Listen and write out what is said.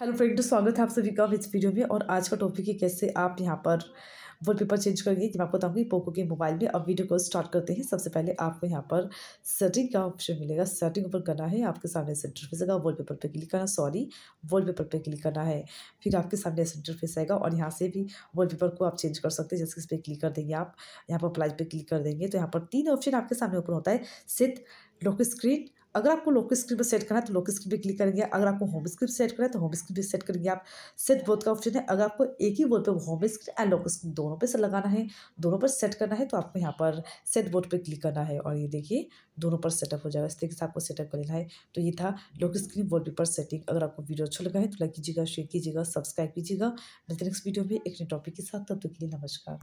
hello friend स्वागत है आप सभी का इस वीडियो में और आज का टॉपिक है कैसे आप यहाँ पर वॉलपेपर चेंज करेंगे मैं आपको बताऊँगी पोको के मोबाइल में अब वीडियो को स्टार्ट करते हैं सबसे पहले आपको यहाँ पर सेटिंग का ऑप्शन मिलेगा सेटिंग ऊपर करना है आपके सामने ऐसे इंटरफेस आएगा पेपर पर क्लिक करना सॉरी वॉल पेपर पर क्लिक करना है फिर आपके सामने ऐसे इंटरफेस आएगा और यहाँ से भी पेपर को आप चेंज कर सकते हैं जैसे इस पर क्लिक कर देंगे आप यहाँ पर अप्लाई पर क्लिक कर देंगे तो यहाँ पर तीन ऑप्शन आपके सामने ऊपर होता है सिथ लॉक स्क्रीन अगर आपको लोकल स्क्रिप्ट पर सेट करना है तो लोकल स्क्रिप्ट पर क्लिक करेंगे अगर आपको होम स्क्रिप्ट सेट करना है तो होम स्क्रिप्ट पर सेट करेंगे आप सेट बोर्ड का ऑप्शन है अगर आपको एक ही बोर्ड पर home script and local script दोनों पर लगाना है दोनों पर सेट करना है तो आपको यहाँ पर सेट बोर्ड पर क्लिक करना है और ये देखिए दोनों पर सेटअप हो जाएगा इस तरीके से आपको सेटअप कर लेना है तो ये था लोक स्क्रीन वॉलपेपर सेटिंग अगर आपको वीडियो अच्छा लगा है तो लाइक कीजिएगा शेयर कीजिएगा सब्सक्राइब कीजिएगा नेक्स्ट वीडियो में एक नए टॉपिक के साथ तब तक के लिए नमस्कार